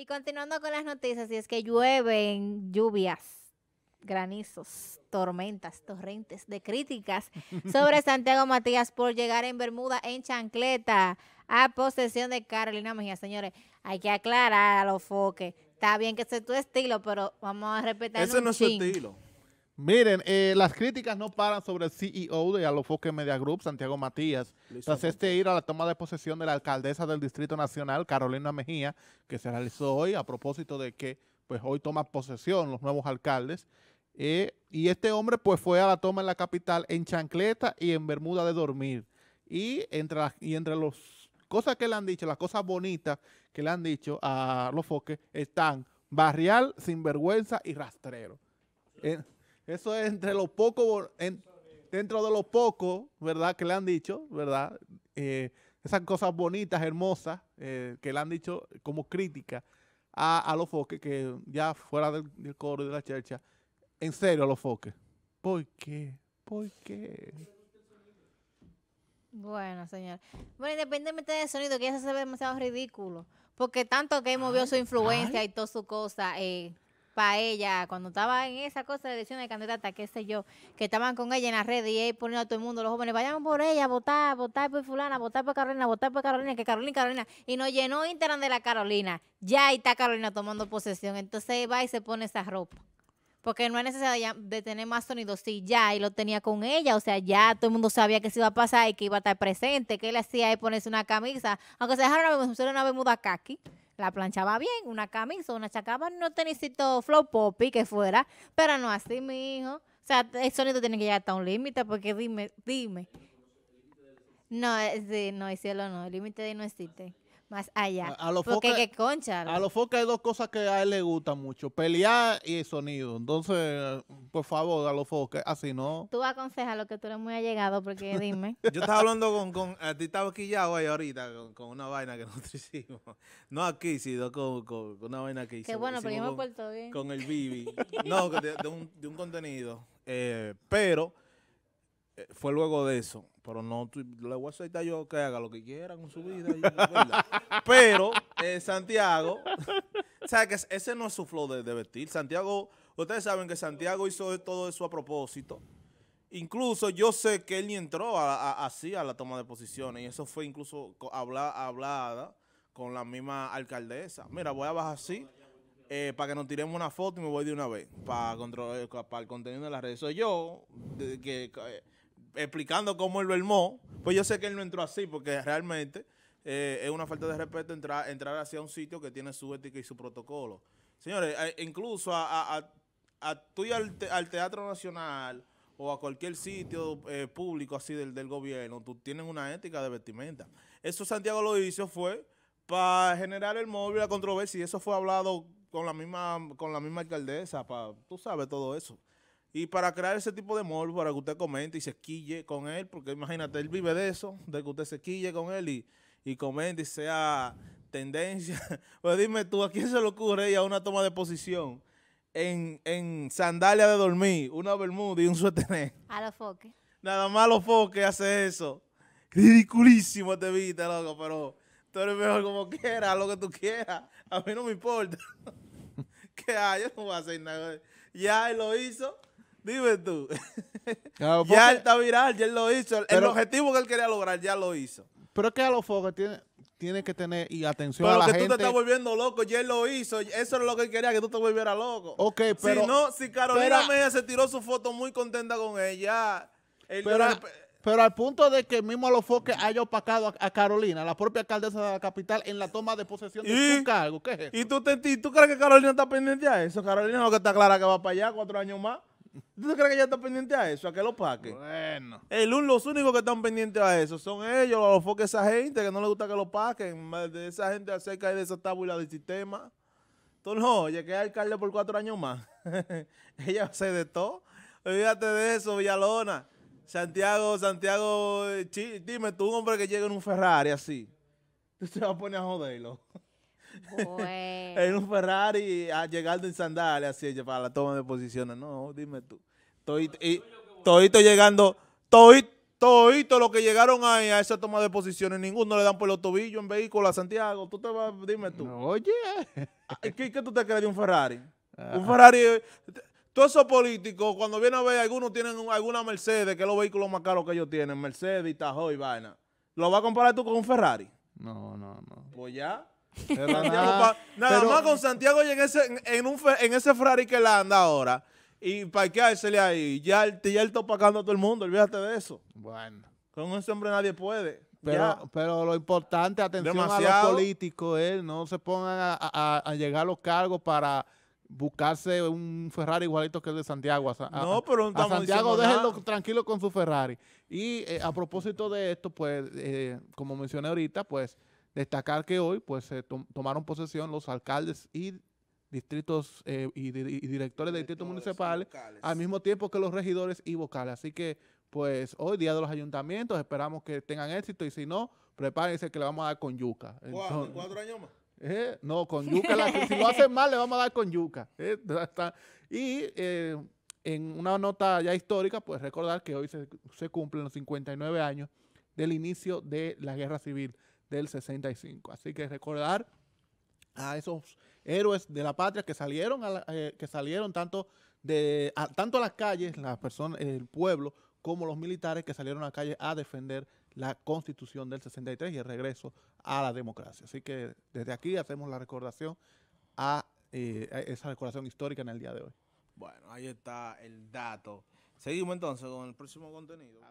Y continuando con las noticias, y es que llueven lluvias granizos, tormentas, torrentes de críticas sobre Santiago Matías por llegar en Bermuda en chancleta a posesión de Carolina Mejía. Señores, hay que aclarar a los foques. Está bien que ese tu estilo, pero vamos a respetar. Ese no es tu estilo. Miren, eh, las críticas no paran sobre el CEO de Alofoque Media Group, Santiago Matías, tras este ir a la toma de posesión de la alcaldesa del Distrito Nacional, Carolina Mejía, que se realizó hoy a propósito de que pues hoy toma posesión los nuevos alcaldes. Eh, y este hombre pues fue a la toma en la capital en chancleta y en bermuda de dormir. Y entre las y entre los cosas que le han dicho, las cosas bonitas que le han dicho a Alofoque, están barrial, sinvergüenza y rastrero. Eh, eso es entre lo pocos dentro de los pocos, ¿verdad? Que le han dicho, ¿verdad? Eh, esas cosas bonitas, hermosas, eh, que le han dicho como crítica a, los foques, que ya fuera del, coro y de la chercha, en serio a los foques. ¿Por qué? ¿Por qué? Bueno, señor. Bueno, independientemente del sonido, que eso se ve demasiado ridículo. Porque tanto que movió su influencia y toda su cosa, eh, para ella, cuando estaba en esa cosa de elección de candidata, qué sé yo, que estaban con ella en las redes y ahí poniendo a todo el mundo, los jóvenes, vayan por ella, votar, votar por fulana, votar por Carolina, votar por Carolina, que Carolina, Carolina, y nos llenó Internet de la Carolina. Ya ahí está Carolina tomando posesión, entonces va y se pone esa ropa. Porque no es necesario de tener más sonido. Sí, ya, y lo tenía con ella. O sea, ya todo el mundo sabía que se iba a pasar y que iba a estar presente. Que él hacía ahí ponerse una camisa. Aunque se dejaron una, una bermuda kaki la plancha va bien, una camisa, una chacaba, no te necesito flow poppy que fuera, pero no así, mi hijo. O sea, el sonido tiene que llegar hasta un límite, porque dime, dime. No, eh, sí, no, el cielo no, el límite de no existe más allá. A, Porque concha. A los focas hay dos cosas que a él le gustan mucho, pelear y el sonido. Entonces, por favor, a los foques, así no. Tú aconsejas lo que tú eres muy allegado, porque dime. Yo estaba hablando con, con a ti estaba aquí ya ahorita, con, una vaina que nosotros hicimos. No aquí, sino con, con una vaina que hicimos. Qué bueno, pero yo me he puesto bien. Con el Bibi. no, de, un, de un contenido. Eh, pero eh, fue luego de eso pero no, le voy a aceptar yo que haga lo que quiera con su vida. Pero eh, Santiago, ¿sabes que ese no es su flow de, vestir? Santiago, ustedes saben que Santiago hizo todo eso a propósito. Incluso yo sé que él ni entró así a la toma de posiciones y eso fue incluso hablada con la misma alcaldesa. Mira, voy a bajar así eh, para que nos tiremos una foto y me voy de una vez para, eh, el contenido de las redes. Soy yo que explicando cómo él lo armó, pues yo sé que él no entró así, porque realmente eh, es una falta de respeto entrar, entrar hacia un sitio que tiene su ética y su protocolo. Señores, eh, incluso a, tú y al, Teatro Nacional o a cualquier sitio eh, público así del, gobierno, tú tienes una ética de vestimenta. Eso Santiago lo hizo fue para generar el móvil, la controversia, y eso fue hablado con la misma, con la misma alcaldesa, tú sabes todo eso. Y para crear ese tipo de morbo, para que usted comente y se quille con él, porque imagínate, él vive de eso, de que usted se quille con él y, comente y sea tendencia. pues dime tú, ¿a quién se le ocurre ir a una toma de posición en, en sandalia de dormir, una bermuda y un suéter A los foques. Nada más a los foques hace eso. Ridiculísimo te este viste, loco, pero tú eres mejor como quieras, lo que tú quieras. A mí no me importa. ¿Qué hay, yo no voy a hacer nada. Ya él lo hizo. Dime tú. ya está viral, ya lo hizo. el objetivo que él quería lograr ya lo hizo. Pero es que a los focos tiene, tiene que tener y atención a la gente. Pero que tú te estás volviendo loco, ya lo hizo. Eso es lo que él quería, que tú te volvieras loco. Ok, pero... Si no, si Carolina Mejía se tiró su foto muy contenta con ella, pero, al punto de que mismo a los foques haya opacado a, Carolina, la propia alcaldesa de la capital, en la toma de posesión de su cargo. ¿Qué es ¿Y tú, te, crees que Carolina está pendiente a eso? Carolina lo que está clara que va para allá cuatro años más. ¿Tú crees que ya está pendiente a eso? ¿A que lo paquen? Bueno. El los únicos que están pendientes a eso son ellos, los foques esa gente que no le gusta que lo paquen. De esa gente acerca de esa tabula del sistema. Tú no, ya que alcalde por cuatro años más. ella se de todo. Olvídate de eso, Villalona. Santiago, Santiago, eh, dime tú, un hombre que llega en un Ferrari así. Tú te vas a poner a joderlo en un Ferrari a llegando en sandales así para la toma de posiciones. No, dime tú. Estoy, llegando, todito, esto los que llegaron ahí a esa toma de posiciones, ninguno le dan por los tobillos en vehículo a Santiago. Tú te vas, dime tú. oye. Ah, ¿Qué, tú te crees de un Ferrari? Ah. Un Ferrari... Eh, todos esos políticos, cuando vienen a ver, algunos tienen alguna Mercedes, que es los vehículos más caros que ellos tienen, Mercedes y Tajo y vaina. ¿Lo vas a comparar tú con un Ferrari? No, no, no. Pues ya. nada, más con Santiago y en ese, en, ese Ferrari que la anda ahora y parqueársele ahí. Ya el, ya el topacando a todo el mundo, olvídate de eso. Bueno. Con ese hombre nadie puede. Pero, pero lo importante, atención Demasiado. a los políticos, eh, no se pongan a, llegar los cargos para buscarse un Ferrari igualito que el de Santiago. no, pero Santiago déjenlo tranquilo con su Ferrari. Y eh, a propósito de esto, pues, eh, como mencioné ahorita, pues, Destacar que hoy pues se tomaron posesión los alcaldes y distritos eh, y, directores de distritos municipales al mismo tiempo que los regidores y vocales. Así que pues hoy día de los ayuntamientos esperamos que tengan éxito y si no, prepárense que le vamos a dar con yuca. ¿Cuatro años más? Eh, no, con yuca. si lo hacen mal, le vamos a dar con yuca. Eh, y en una nota ya histórica, pues recordar que hoy se, se cumplen los 59 años del inicio de la guerra civil del 65. Así que recordar a esos héroes de la patria que salieron, eh, que salieron tanto, de, a, tanto las calles, las personas, el pueblo, como los militares que salieron a la calle a defender la constitución del 63 y el regreso a la democracia. Así que desde aquí hacemos la recordación a, eh, a esa recordación histórica en el día de hoy. Bueno, ahí está el dato. Seguimos entonces con el próximo contenido.